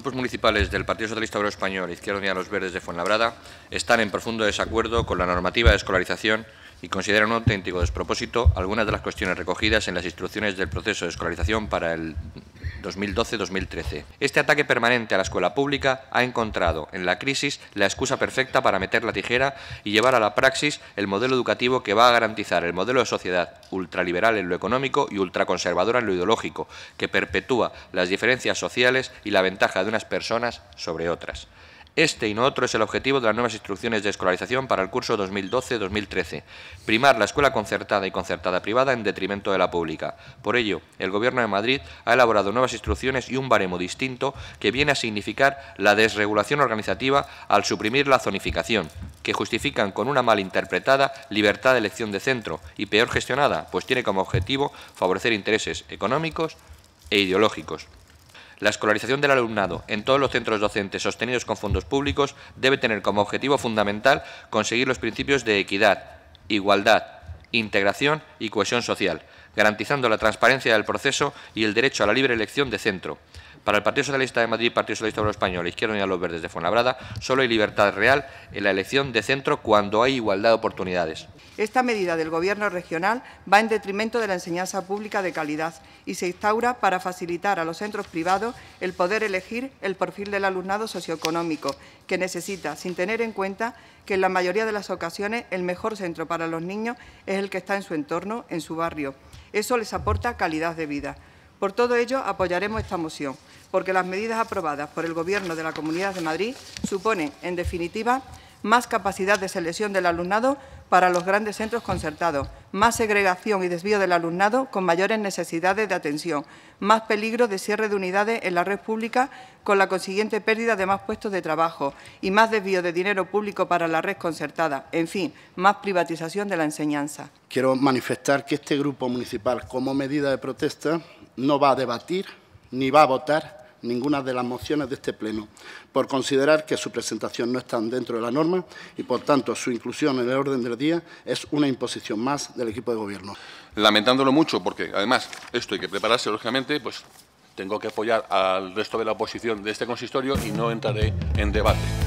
grupos municipales del Partido Socialista Obrero Español, Izquierda Unida Los Verdes de Fuenlabrada están en profundo desacuerdo con la normativa de escolarización y consideran un auténtico despropósito algunas de las cuestiones recogidas en las instrucciones del proceso de escolarización para el 2012-2013. Este ataque permanente a la escuela pública ha encontrado en la crisis la excusa perfecta para meter la tijera y llevar a la praxis el modelo educativo que va a garantizar el modelo de sociedad ultraliberal en lo económico y ultraconservadora en lo ideológico, que perpetúa las diferencias sociales y la ventaja de unas personas sobre otras. Este y no otro es el objetivo de las nuevas instrucciones de escolarización para el curso 2012-2013, primar la escuela concertada y concertada privada en detrimento de la pública. Por ello, el Gobierno de Madrid ha elaborado nuevas instrucciones y un baremo distinto que viene a significar la desregulación organizativa al suprimir la zonificación, que justifican con una mal interpretada libertad de elección de centro y peor gestionada, pues tiene como objetivo favorecer intereses económicos e ideológicos. La escolarización del alumnado en todos los centros docentes sostenidos con fondos públicos debe tener como objetivo fundamental conseguir los principios de equidad, igualdad, integración y cohesión social, garantizando la transparencia del proceso y el derecho a la libre elección de centro. Para el Partido Socialista de Madrid, Partido Socialista los Español, Izquierda y los Verdes de Fuenlabrada, solo hay libertad real en la elección de centro cuando hay igualdad de oportunidades. Esta medida del Gobierno regional va en detrimento de la enseñanza pública de calidad y se instaura para facilitar a los centros privados el poder elegir el perfil del alumnado socioeconómico que necesita, sin tener en cuenta que en la mayoría de las ocasiones el mejor centro para los niños es el que está en su entorno, en su barrio. Eso les aporta calidad de vida. Por todo ello, apoyaremos esta moción, porque las medidas aprobadas por el Gobierno de la Comunidad de Madrid suponen, en definitiva, más capacidad de selección del alumnado para los grandes centros concertados, más segregación y desvío del alumnado con mayores necesidades de atención, más peligro de cierre de unidades en la red pública con la consiguiente pérdida de más puestos de trabajo y más desvío de dinero público para la red concertada, en fin, más privatización de la enseñanza. Quiero manifestar que este grupo municipal, como medida de protesta, no va a debatir ni va a votar ninguna de las mociones de este Pleno, por considerar que su presentación no está dentro de la norma y, por tanto, su inclusión en el orden del día es una imposición más del equipo de Gobierno. Lamentándolo mucho, porque, además, esto hay que prepararse, lógicamente, pues tengo que apoyar al resto de la oposición de este consistorio y no entraré en debate.